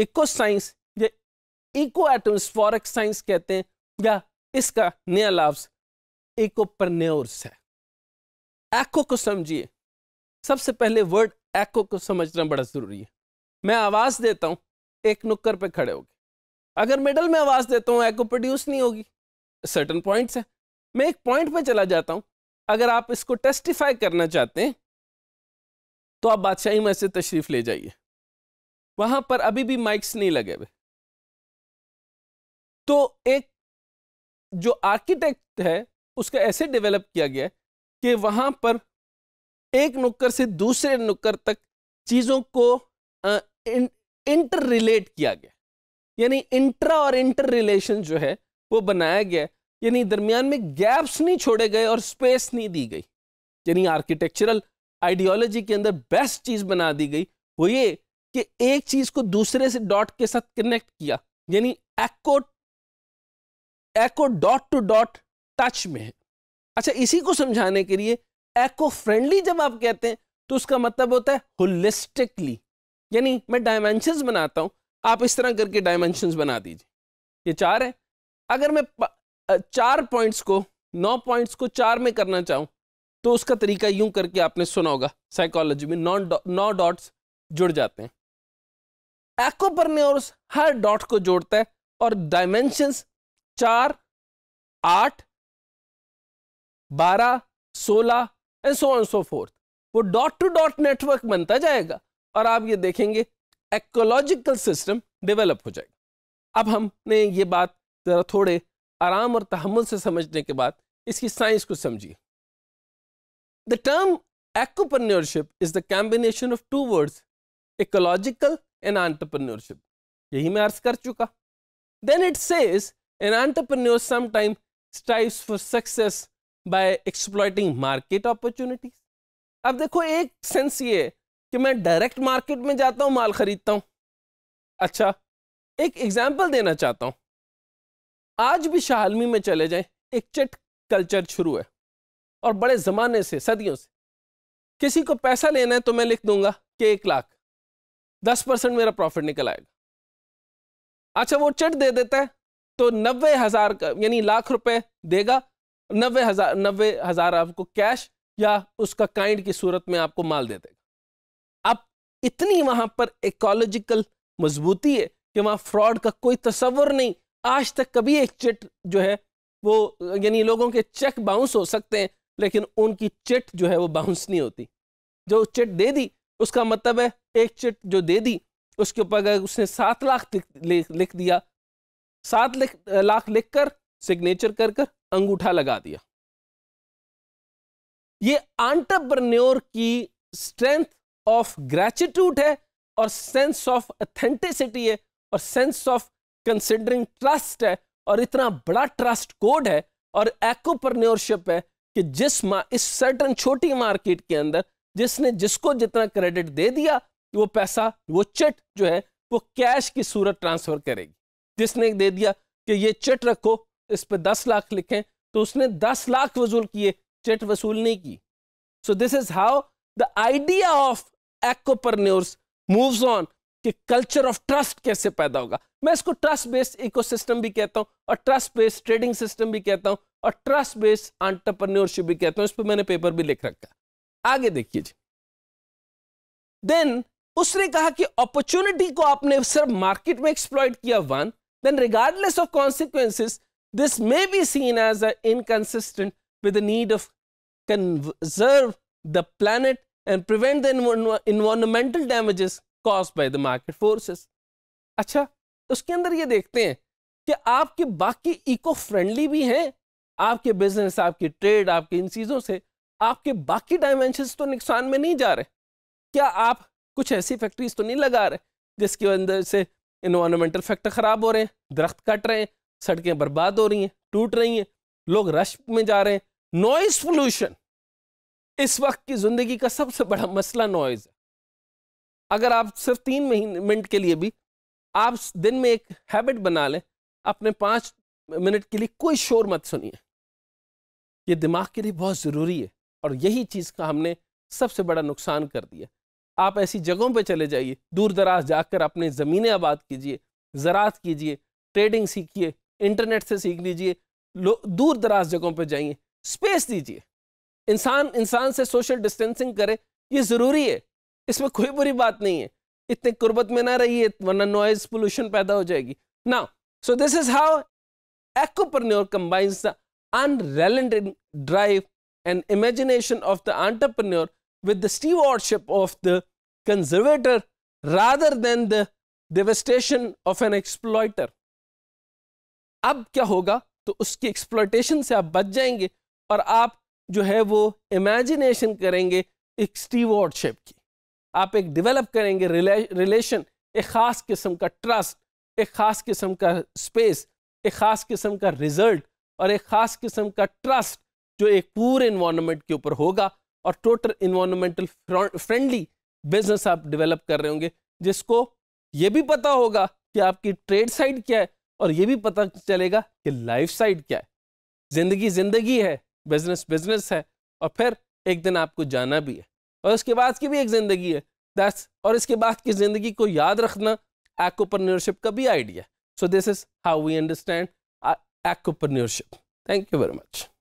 Eco science या eco atoms science कहते हैं या इसका नया लफ्ज इकोपरन्योर्स है एको को समझिए सबसे पहले वर्ड एको को समझना बड़ा ज़रूरी है मैं आवाज़ देता हूं एक नुक्कर पे खड़े होगी अगर मिडल में आवाज़ देता हूँ एको प्रोड्यूस नहीं होगी सर्टन पॉइंट्स है मैं एक पॉइंट पे चला जाता हूं अगर आप इसको टेस्टिफाई करना चाहते हैं तो आप बादशाही में से तशरीफ़ ले जाइए वहां पर अभी भी माइक्स नहीं लगे हुए तो एक जो आर्किटेक्ट है उसका ऐसे डेवलप किया गया है कि वहां पर एक नुक्कर से दूसरे नुक्कर तक चीज़ों को इंटर रिलेट किया गया यानी इंट्रा और इंटर रिलेशन जो है वो बनाया गया यानी दरमियान में गैप्स नहीं छोड़े गए और स्पेस नहीं दी गई यानी आर्किटेक्चरल आइडियोलॉजी के अंदर बेस्ट चीज़ बना दी गई वो ये कि एक चीज को दूसरे से डॉट के साथ कनेक्ट किया यानी eco eco dot two dot touch में है अच्छा इसी को समझाने के लिए एक्को फ्रेंडली जब आप कहते हैं तो उसका मतलब होता है होलिस्टिकली यानी मैं डायमेंशंस बनाता हूं आप इस तरह करके डायमेंशंस बना दीजिए ये चार है अगर मैं चार पॉइंट्स को नौ पॉइंट्स को चार में करना चाहूँ तो उसका तरीका यूं करके आपने सुना होगा साइकोलॉजी में नौ डॉट्स जुड़ जाते हैं एक्ोपरन्योर्स हर डॉट को जोड़ता है और डायमेंशंस चार आठ बारह सोलह and so on so forth वो डॉट टू डॉट नेटवर्क बनता जाएगा और आप ये देखेंगे एक्ोलॉजिकल सिस्टम डेवलप हो जाएगा अब हमने ये बात ज़रा थोड़े आराम और तहमुल से समझने के बाद इसकी साइंस को समझिए the term ecopreneurship is the combination of two words ecological in entrepreneurship यही मैं अर्ज कर चुका then it says an entrepreneur sometime strives for success by exploiting market opportunities अब देखो एक सेंस ये कि मैं डायरेक्ट मार्केट में जाता हूँ माल खरीदता हूँ अच्छा एक एग्जाम्पल देना चाहता हूँ आज भी शाहलमी में चले जाएं एक चिट कल्चर शुरू है और बड़े ज़माने से सदियों से किसी को पैसा लेना है तो मैं लिख दूंगा कि एक लाख दस परसेंट मेरा प्रॉफिट निकल आएगा अच्छा वो चिट दे देता है तो नब्बे हजार यानी लाख रुपए देगा नब्बे हजार नब्बे हजार आपको कैश या उसका काइंड की सूरत में आपको माल दे देगा अब इतनी वहां पर इकोलॉजिकल मजबूती है कि वहां फ्रॉड का कोई तस्वर नहीं आज तक कभी एक चिट जो है वो यानी लोगों के चेक बाउंस हो सकते हैं लेकिन उनकी चिट जो है वो बाउंस नहीं होती जो चिट दे दी उसका मतलब है एक चिट जो दे दी उसके ऊपर अगर उसने सात लाख लिख, दिया सात लाख लिख कर सिग्नेचर कर कर अंगूठा लगा दिया ये आंटरप्रन्योर की स्ट्रेंथ ऑफ ग्रेचिट्यूड है और सेंस ऑफ अथेंटिसिटी है और सेंस ऑफ कंसिडरिंग ट्रस्ट है और इतना बड़ा ट्रस्ट कोड है और एक्ोप्रन्योरशिप है कि जिस मा इस सर्टन छोटी मार्केट के अंदर जिसने जिसको जितना क्रेडिट दे दिया वो पैसा वो चिट जो है वो कैश की सूरत ट्रांसफर करेगी जिसने दे दिया कि ये चिट रखो इस पर दस लाख लिखें तो उसने दस लाख वसूल किए चिट वसूल नहीं की so this is how the idea of ecopreneurs moves on कि कल्चर ऑफ ट्रस्ट कैसे पैदा होगा मैं इसको ट्रस्ट बेस्ड इकोसिस्टम भी कहता हूँ और ट्रस्ट बेस्ड ट्रेडिंग सिस्टम भी कहता हूँ और ट्रस्ट बेस्ड आंट्रप्रन्योरशिप भी कहता हूँ इस पर मैंने पेपर भी लिख रखा आगे देखिए जी देन उसने कहा कि अपॉर्चुनिटी को आपने सिर्फ मार्केट में एक्सप्लॉइट किया one then regardless of consequences this may be seen as a inconsistent with need of conserve the planet and prevent the environmental damages caused by the market forces अच्छा उसके अंदर ये देखते हैं कि आपके बाकी इको फ्रेंडली भी हैं आपके बिजनेस आपकी ट्रेड आपके इन चीज़ों से आपके बाकी डायमेंशन तो नुकसान में नहीं जा रहे क्या आप कुछ ऐसी फैक्ट्रीज तो नहीं लगा रहे जिसके अंदर से इन्वामेंटल फैक्टर ख़राब हो रहे हैं दरख्त कट रहे हैं सड़कें बर्बाद हो रही हैं टूट रही हैं लोग रश में जा रहे हैं नॉइज़ पोल्यूशन इस वक्त की ज़िंदगी का सबसे बड़ा मसला नॉइज़ है अगर आप सिर्फ तीन महीने मिनट के लिए भी आप दिन में एक हैबिट बना लें अपने पाँच मिनट के लिए कोई शोर मत सुनिए ये दिमाग के लिए बहुत ज़रूरी है और यही चीज़ का हमने सबसे बड़ा नुकसान कर दिया आप ऐसी जगहों पे चले जाइए दूर दराज जाकर अपने ज़मीनें आबाद कीजिए ज़रात कीजिए ट्रेडिंग सीखिए इंटरनेट से सीख लीजिए दूर दराज जगहों पर जाइए स्पेस दीजिए इंसान इंसान से सोशल डिस्टेंसिंग करे ये ज़रूरी है इसमें कोई बुरी बात नहीं है इतने कुर्बत में ना रहिए वरना नॉइज़ पोल्यूशन पैदा हो जाएगी ना so this is how ecopreneur combines the unrelented drive and imagination of the entrepreneur with the stewardship of the conservator rather than the devastation of an exploiter. अब क्या होगा तो उसकी एक्सप्लॉयटेशन से आप बच जाएंगे और आप जो है वो इमेजिनेशन करेंगे एक स्टीवॉर्डशिप की आप एक डेवलप करेंगे रिलेशन एक ख़ास किस्म का ट्रस्ट एक ख़ास किस्म का स्पेस एक ख़ास किस्म का रिज़ल्ट और एक ख़ास किस्म का ट्रस्ट जो एक पूरे इन्वायरमेंट के ऊपर होगा और टोटल इन्वायरमेंटल फ्रेंडली बिजनेस आप डेवलप कर रहे होंगे जिसको ये भी पता होगा कि आपकी ट्रेड साइड क्या है और ये भी पता चलेगा कि लाइफ साइड क्या है ज़िंदगी ज़िंदगी है बिजनेस बिजनेस है और फिर एक दिन आपको जाना भी है और उसके बाद की भी एक ज़िंदगी है दैट्स और इसके बाद की ज़िंदगी को याद रखना एक्ोपरन्योरशिप का भी idea so this is how we understand ecopreneurship thank you very much